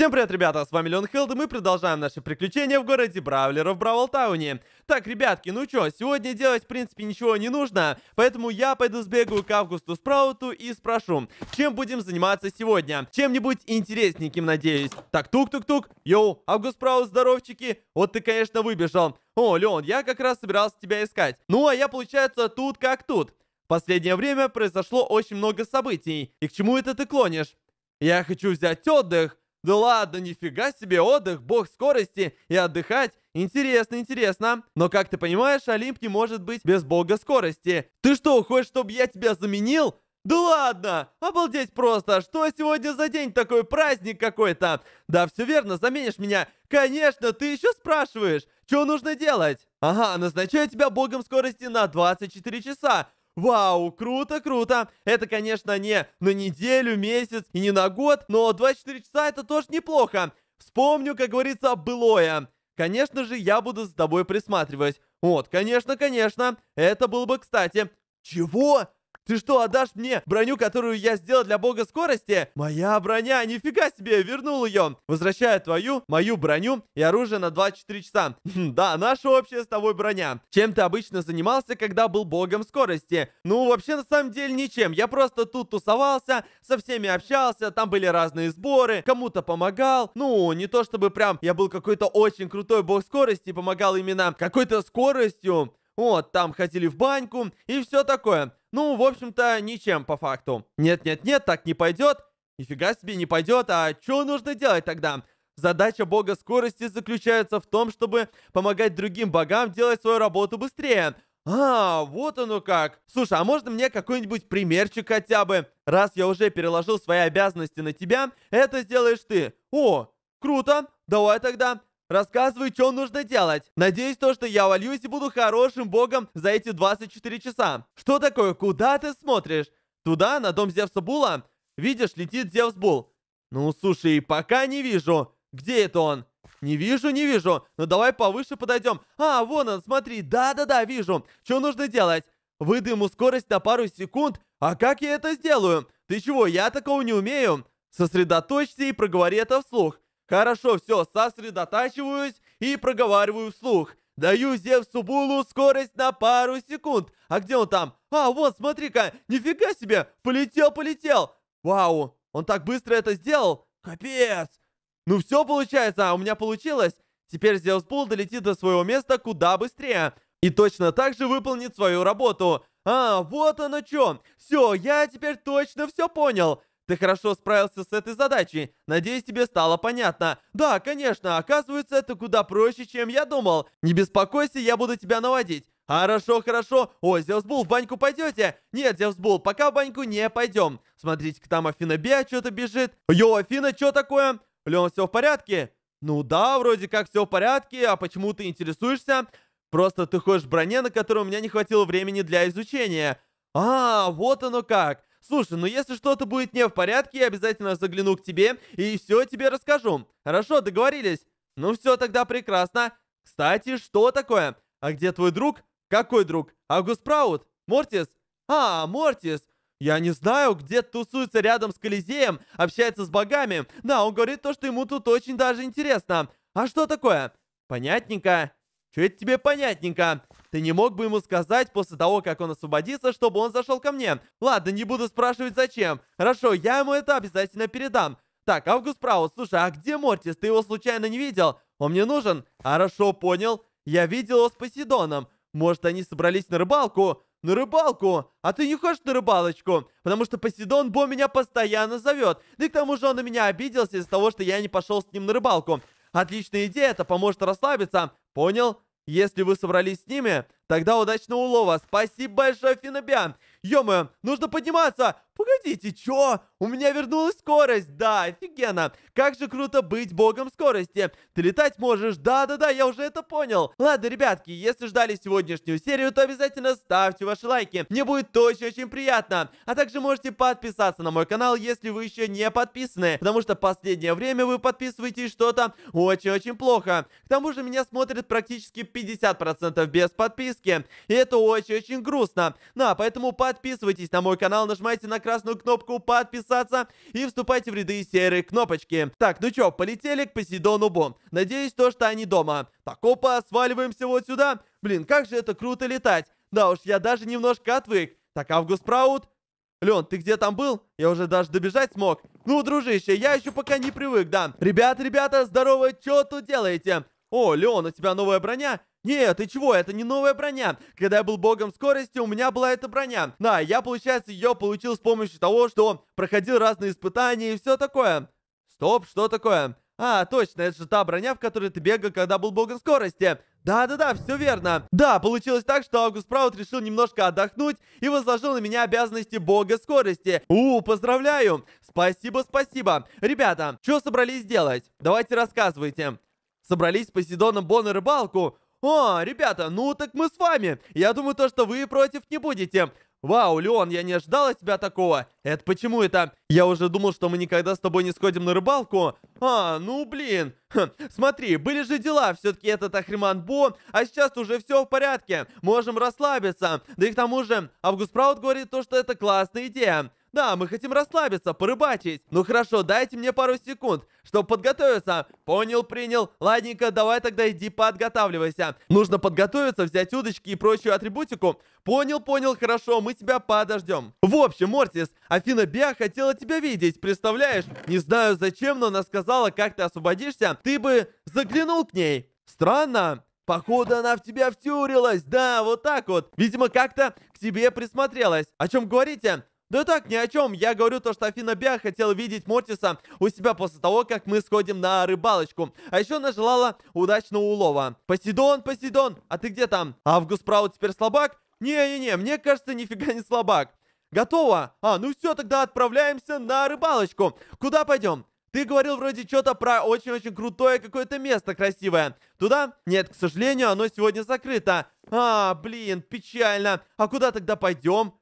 Всем привет, ребята, с вами Леон Хилд, и мы продолжаем наши приключения в городе Бравлера в Бравлтауне. Так, ребятки, ну чё, сегодня делать, в принципе, ничего не нужно, поэтому я пойду сбегаю к Августу Спрауту и спрошу, чем будем заниматься сегодня? Чем-нибудь интересненьким, надеюсь. Так, тук-тук-тук, йоу, Август Спраут, здоровчики, вот ты, конечно, выбежал. О, Леон, я как раз собирался тебя искать. Ну, а я, получается, тут как тут. последнее время произошло очень много событий, и к чему это ты клонишь? Я хочу взять отдых, да ладно, нифига себе, отдых, бог скорости и отдыхать. Интересно, интересно. Но как ты понимаешь, Олимп не может быть без бога скорости. Ты что, хочешь, чтобы я тебя заменил? Да ладно! Обалдеть просто! Что сегодня за день такой праздник какой-то? Да, все верно, заменишь меня. Конечно, ты еще спрашиваешь, что нужно делать? Ага, назначаю тебя богом скорости на 24 часа. Вау, круто, круто. Это, конечно, не на неделю, месяц и не на год, но 24 часа это тоже неплохо. Вспомню, как говорится, былое. Конечно же, я буду с тобой присматривать. Вот, конечно, конечно. Это было бы кстати. Чего? Ты что, отдашь мне броню, которую я сделал для бога скорости? Моя броня, нифига себе, вернул ее. Возвращаю твою, мою броню и оружие на 24 часа. Хм, да, наша общая с тобой броня. Чем ты обычно занимался, когда был богом скорости? Ну, вообще, на самом деле, ничем. Я просто тут тусовался, со всеми общался, там были разные сборы, кому-то помогал. Ну, не то чтобы прям я был какой-то очень крутой бог скорости и помогал именно какой-то скоростью. Вот, там ходили в баньку и все такое. Ну, в общем-то, ничем по факту. Нет-нет-нет, так не пойдет. Нифига себе не пойдет, а что нужно делать тогда? Задача бога скорости заключается в том, чтобы помогать другим богам делать свою работу быстрее. А, вот оно как. Слушай, а можно мне какой-нибудь примерчик хотя бы? Раз я уже переложил свои обязанности на тебя, это сделаешь ты. О, круто. Давай тогда. Рассказываю, что нужно делать. Надеюсь, то, что я вольюсь и буду хорошим богом за эти 24 часа. Что такое? Куда ты смотришь? Туда, на дом Зевса Була? Видишь, летит Зевс Бул. Ну, слушай, пока не вижу. Где это он? Не вижу, не вижу. Ну, давай повыше подойдем. А, вон он, смотри. Да-да-да, вижу. Что нужно делать? Выдыму скорость на пару секунд. А как я это сделаю? Ты чего, я такого не умею? Сосредоточься и проговори это вслух. Хорошо, все, сосредотачиваюсь и проговариваю вслух. Даю Зевсу Булу скорость на пару секунд. А где он там? А, вот, смотри-ка, нифига себе, полетел, полетел. Вау, он так быстро это сделал. Капец. Ну все получается, а у меня получилось. Теперь Зевс Бул долетит до своего места куда быстрее. И точно так же выполнит свою работу. А, вот оно что. Все, я теперь точно все понял. Ты хорошо справился с этой задачей. Надеюсь, тебе стало понятно. Да, конечно, оказывается, это куда проще, чем я думал. Не беспокойся, я буду тебя наводить. Хорошо, хорошо. О, Зевсбул, в баньку пойдете? Нет, Зевсбул, пока в баньку не пойдем. Смотрите-ка, там Афина Бе что-то бежит. Йо, Афина, что такое? Лен, все в порядке? Ну да, вроде как все в порядке, а почему ты интересуешься? Просто ты ходишь в броне, на которой у меня не хватило времени для изучения. А, вот оно как. Слушай, ну если что-то будет не в порядке, я обязательно загляну к тебе и все тебе расскажу. Хорошо, договорились? Ну все, тогда прекрасно. Кстати, что такое? А где твой друг? Какой друг? Агус Праут? Мортис? А, Мортис. Я не знаю, где тусуется рядом с Колизеем, общается с богами. Да, он говорит то, что ему тут очень даже интересно. А что такое? Понятненько. Чё это тебе понятненько? Ты не мог бы ему сказать после того, как он освободится, чтобы он зашел ко мне? Ладно, не буду спрашивать зачем. Хорошо, я ему это обязательно передам. Так, Август Праут, слушай, а где Мортис? Ты его случайно не видел? Он мне нужен? Хорошо, понял. Я видел его с Посейдоном. Может, они собрались на рыбалку? На рыбалку? А ты не хочешь на рыбалочку? Потому что Посейдон Бо меня постоянно зовет. Да и к тому же он на меня обиделся из-за того, что я не пошел с ним на рыбалку. Отличная идея, это поможет расслабиться. Понял? Если вы собрались с ними, тогда удачного улова. Спасибо большое, Финобиан. ё нужно подниматься! Погодите, чё? У меня вернулась скорость! Да, офигенно! Как же круто быть богом скорости! Ты летать можешь! Да-да-да, я уже это понял! Ладно, ребятки, если ждали сегодняшнюю серию, то обязательно ставьте ваши лайки. Мне будет очень-очень приятно. А также можете подписаться на мой канал, если вы еще не подписаны. Потому что последнее время вы подписываетесь что-то очень-очень плохо. К тому же меня смотрит практически 50% без подписки. И это очень-очень грустно. Да, ну, поэтому подписывайтесь на мой канал, нажимайте на красный красную кнопку подписаться и вступайте в ряды серой кнопочки. Так, ну чё, полетели к Посейдону Бон. Надеюсь, то, что они дома. Так, опа, сваливаемся вот сюда. Блин, как же это круто летать. Да уж, я даже немножко отвык. Так, Август Праут, Лен, ты где там был? Я уже даже добежать смог. Ну, дружище, я еще пока не привык, да. Ребят, ребята, здорово, что тут делаете? О, Леон, у тебя новая броня? Нет, ты чего, это не новая броня. Когда я был богом скорости, у меня была эта броня. Да, я, получается, ее получил с помощью того, что проходил разные испытания и все такое. Стоп, что такое? А, точно, это же та броня, в которой ты бегал, когда был богом скорости. Да-да-да, все верно. Да, получилось так, что Август Праут решил немножко отдохнуть и возложил на меня обязанности бога скорости. У, поздравляю! Спасибо, спасибо. Ребята, что собрались делать? Давайте рассказывайте. Собрались с Посейдоном Бон и рыбалку? «О, ребята, ну так мы с вами! Я думаю, то, что вы против не будете!» «Вау, Леон, я не ожидал от тебя такого! Это почему это? Я уже думал, что мы никогда с тобой не сходим на рыбалку!» «А, ну блин! Ха, хм, смотри, были же дела, все-таки этот Ахриман Бо, а сейчас уже все в порядке, можем расслабиться! Да и к тому же, Август Праут говорит то, что это классная идея!» Да, мы хотим расслабиться, порыбачить. Ну хорошо, дайте мне пару секунд, чтобы подготовиться. Понял, принял. Ладненько, давай тогда иди подготавливайся. Нужно подготовиться, взять удочки и прочую атрибутику. Понял, понял, хорошо, мы тебя подождем. В общем, Мортис, Афина Биа хотела тебя видеть, представляешь? Не знаю зачем, но она сказала, как ты освободишься, ты бы заглянул к ней. Странно. Походу, она в тебя втюрилась. Да, вот так вот. Видимо, как-то к тебе присмотрелась. О чем говорите? Да так, ни о чем. Я говорю то, что Афина Бя хотела видеть Мортиса у себя после того, как мы сходим на рыбалочку. А еще она желала удачного улова. Посейдон, Посейдон, а ты где там? Август Праут теперь слабак? Не-не-не, мне кажется, нифига не слабак. Готово? А, ну все, тогда отправляемся на рыбалочку. Куда пойдем? Ты говорил вроде что-то про очень-очень крутое какое-то место красивое. Туда? Нет, к сожалению, оно сегодня закрыто. А, блин, печально. А куда тогда пойдем?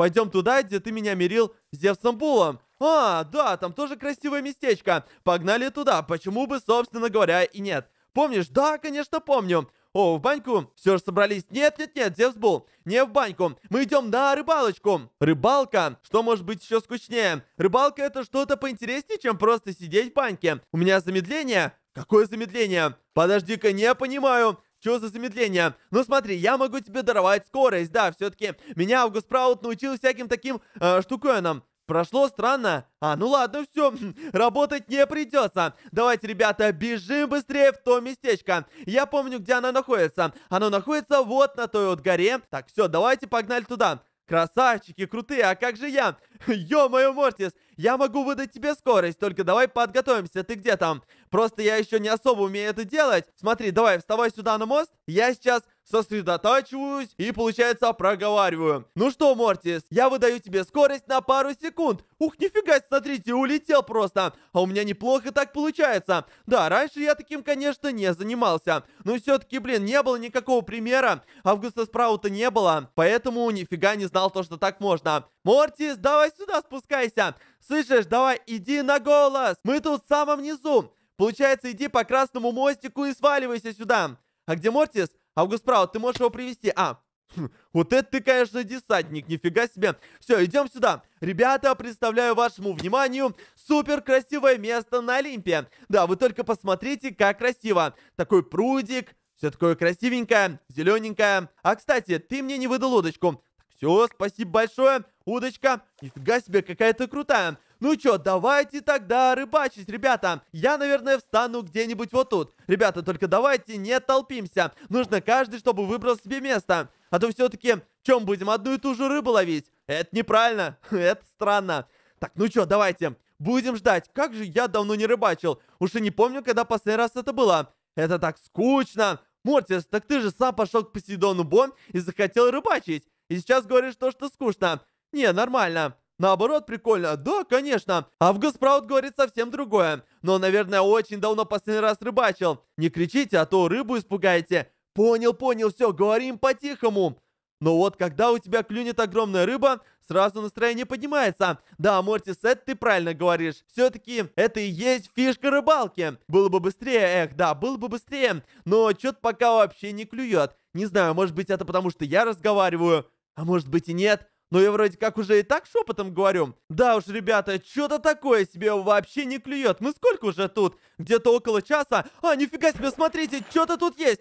Пойдем туда, где ты меня мирил с Девсом Булом. А, да, там тоже красивое местечко. Погнали туда, почему бы, собственно говоря, и нет. Помнишь? Да, конечно, помню. О, в баньку? Все же собрались. Нет-нет-нет, Зевс был. Не в баньку. Мы идем на рыбалочку. Рыбалка? Что может быть еще скучнее? Рыбалка это что-то поинтереснее, чем просто сидеть в баньке. У меня замедление. Какое замедление? Подожди-ка, не понимаю. Что за замедление? Ну смотри, я могу тебе даровать скорость, да, все-таки меня Август Праут научил всяким таким э, штуковинам. Прошло странно. А, ну ладно, все, работать не придется. Давайте, ребята, бежим быстрее в то местечко. Я помню, где оно находится. Оно находится вот на той вот горе. Так, все, давайте погнали туда. Красавчики, крутые, а как же я? Ё-моё, Мортис, я могу выдать тебе скорость, только давай подготовимся, ты где там? Просто я еще не особо умею это делать. Смотри, давай, вставай сюда на мост, я сейчас сосредотачиваюсь и, получается, проговариваю. Ну что, Мортис, я выдаю тебе скорость на пару секунд. Ух, нифига, смотрите, улетел просто. А у меня неплохо так получается. Да, раньше я таким, конечно, не занимался. Но все-таки, блин, не было никакого примера. Августа справа Спраута не было. Поэтому нифига не знал то, что так можно. Мортис, давай сюда спускайся. Слышишь, давай иди на голос. Мы тут в самом низу. Получается, иди по красному мостику и сваливайся сюда. А где Мортис? Август право, ты можешь его привести. А, хм, вот это ты, конечно, десантник, нифига себе. Все, идем сюда. Ребята, представляю вашему вниманию супер красивое место на Олимпе. Да, вы только посмотрите, как красиво. Такой прудик, все такое красивенькое, зелененькое. А, кстати, ты мне не выдал удочку. Все, спасибо большое. Удочка, нифига себе, какая-то крутая. Ну чё, давайте тогда рыбачить, ребята. Я, наверное, встану где-нибудь вот тут. Ребята, только давайте не толпимся. Нужно каждый, чтобы выбрал себе место. А то все-таки, чем будем одну и ту же рыбу ловить? Это неправильно, это странно. Так, ну чё, давайте. Будем ждать. Как же я давно не рыбачил. Уж и не помню, когда последний раз это было. Это так скучно. Мортис, так ты же сам пошел к Посейдону Бом и захотел рыбачить. И сейчас говоришь то, что скучно. Не, нормально. Наоборот, прикольно. Да, конечно. А в Госпраут говорит совсем другое. Но, наверное, очень давно последний раз рыбачил. Не кричите, а то рыбу испугаете. Понял, понял, все, говорим по-тихому. Но вот когда у тебя клюнет огромная рыба, сразу настроение поднимается. Да, Мортис, это ты правильно говоришь. Все-таки это и есть фишка рыбалки. Было бы быстрее, эх, да, было бы быстрее. Но что-то пока вообще не клюет. Не знаю, может быть это потому, что я разговариваю. А может быть и нет. Но ну я вроде как уже и так шепотом говорю. Да уж, ребята, что-то такое себе вообще не клюет. Мы сколько уже тут? Где-то около часа. А, нифига себе, смотрите, что-то тут есть.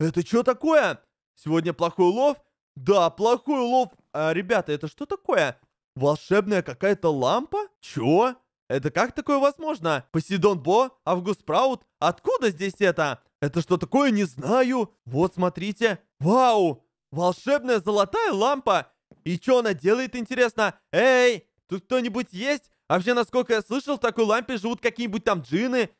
Это что такое? Сегодня плохой улов? Да, плохой улов. А, ребята, это что такое? Волшебная какая-то лампа? Чё? Это как такое возможно? Посейдон Бо? Август Праут? Откуда здесь это? Это что такое? Не знаю. Вот, смотрите. Вау! Волшебная золотая лампа! И что она делает, интересно? Эй, тут кто-нибудь есть? А вообще, насколько я слышал, в такой лампе живут какие-нибудь там джины.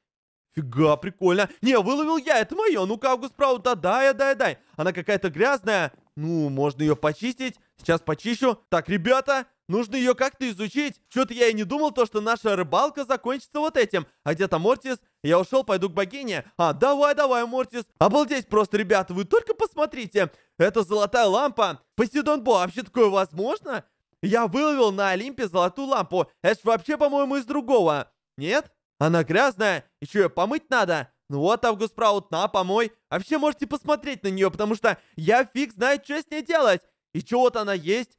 Фига, прикольно. Не, выловил я, это мое. Ну-ка, Август Праут, да, дай, дай, дай. Она какая-то грязная. Ну, можно ее почистить. Сейчас почищу. Так, ребята, нужно ее как-то изучить. Что-то я и не думал, то, что наша рыбалка закончится вот этим. А где то Мортис? Я ушел, пойду к богине. А, давай, давай, Мортис. Обалдеть просто, ребята, вы только посмотрите. Это золотая лампа? Посейдон Бо, вообще такое возможно? Я выловил на Олимпе золотую лампу. Это ж вообще, по-моему, из другого. Нет? Она грязная. Еще ее помыть надо. Ну вот, Август Праут, на, помой. Вообще можете посмотреть на нее, потому что я фиг знает, что с ней делать. И что вот она есть.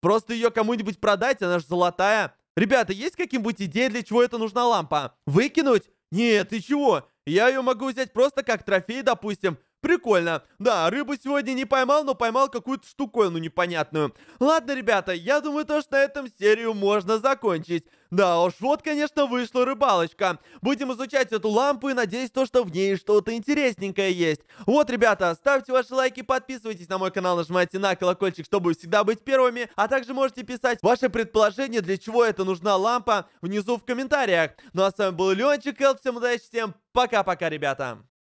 Просто ее кому-нибудь продать, она же золотая. Ребята, есть какие-нибудь идеи, для чего это нужна лампа? Выкинуть? Нет, ты чего? Я ее могу взять просто как трофей, допустим. Прикольно. Да, рыбу сегодня не поймал, но поймал какую-то штуковину непонятную. Ладно, ребята, я думаю, то, что на этом серию можно закончить. Да уж, вот, конечно, вышла рыбалочка. Будем изучать эту лампу и надеюсь, то, что в ней что-то интересненькое есть. Вот, ребята, ставьте ваши лайки, подписывайтесь на мой канал, нажимайте на колокольчик, чтобы всегда быть первыми. А также можете писать ваше предположение, для чего это нужна лампа, внизу в комментариях. Ну а с вами был Леончик Элп, всем удачи, всем пока-пока, ребята.